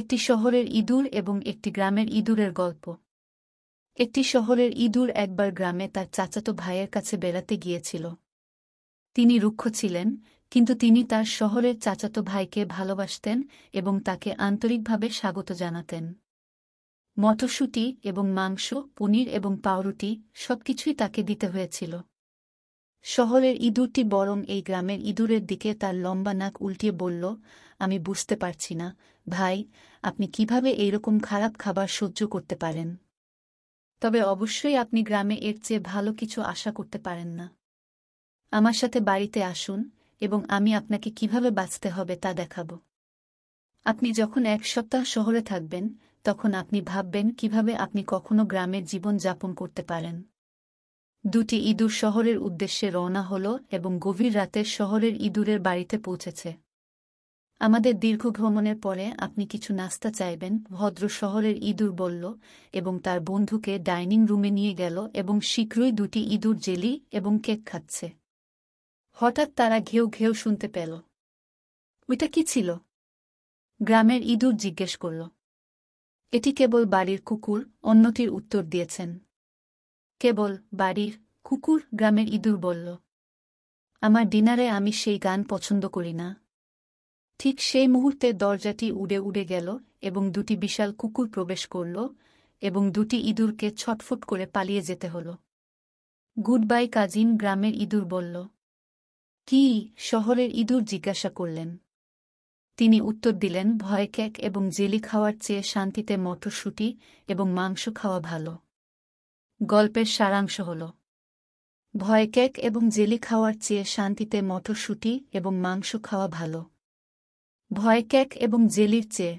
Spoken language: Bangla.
একটি শহরের ইঁদুর এবং একটি গ্রামের ইঁদুরের গল্প একটি শহরের ইঁদুর একবার গ্রামে তার চাচাতো ভাইয়ের কাছে বেড়াতে গিয়েছিল তিনি রুক্ষ ছিলেন কিন্তু তিনি তার শহরের চাচাতো ভাইকে ভালোবাসতেন এবং তাকে আন্তরিকভাবে স্বাগত জানাতেন মটরশুটি এবং মাংস পনির এবং পাউরুটি সবকিছুই তাকে দিতে হয়েছিল শহরের ইঁদুরটি বরং এই গ্রামের ইঁদুরের দিকে তার লম্বা নাক উল্টিয়ে বলল আমি বুঝতে পারছি না ভাই আপনি কিভাবে এইরকম খারাপ খাবার সহ্য করতে পারেন তবে অবশ্যই আপনি গ্রামে এর চেয়ে ভালো কিছু আশা করতে পারেন না আমার সাথে বাড়িতে আসুন এবং আমি আপনাকে কিভাবে বাঁচতে হবে তা দেখাব আপনি যখন এক সপ্তাহ শহরে থাকবেন তখন আপনি ভাববেন কিভাবে আপনি কখনো গ্রামের জীবন যাপন করতে পারেন দুটি ইঁদুর শহরের উদ্দেশ্যে রওনা হল এবং গভীর রাতে শহরের ইঁদুরের বাড়িতে পৌঁছেছে আমাদের দীর্ঘ ভ্রমণের পরে আপনি কিছু নাস্তা চাইবেন ভদ্র শহরের ইঁদুর বলল এবং তার বন্ধুকে ডাইনিং রুমে নিয়ে গেল এবং শীঘ্রই দুটি ইঁদুর জেলি এবং কেক খাচ্ছে হঠাৎ তারা ঘেউ ঘেউ শুনতে পেল ওইটা কি ছিল গ্রামের ইঁদুর জিজ্ঞেস করল এটি কেবল বাড়ির কুকুর অন্যটির উত্তর দিয়েছেন কেবল বাড়ির কুকুর গ্রামের ইঁদুর বলল আমার ডিনারে আমি সেই গান পছন্দ করি না ঠিক সেই মুহূর্তে দরজাটি উড়ে উড়ে গেল এবং দুটি বিশাল কুকুর প্রবেশ করল এবং দুটি ইঁদুরকে ছটফট করে পালিয়ে যেতে হল গুড বাই কাজিন গ্রামের ইঁদুর বলল কি শহরের ইঁদুর জিজ্ঞাসা করলেন তিনি উত্তর দিলেন ভয় ক্যাক এবং জেলি খাওয়ার চেয়ে শান্তিতে মটরশুটি এবং মাংস খাওয়া ভালো গল্পের সারাংশ হলো ভয় কেক এবং জেলি খাওয়ার চেয়ে শান্তিতে মটরশুঁটি এবং মাংস খাওয়া ভালো ভয় কেক এবং জেলির চেয়ে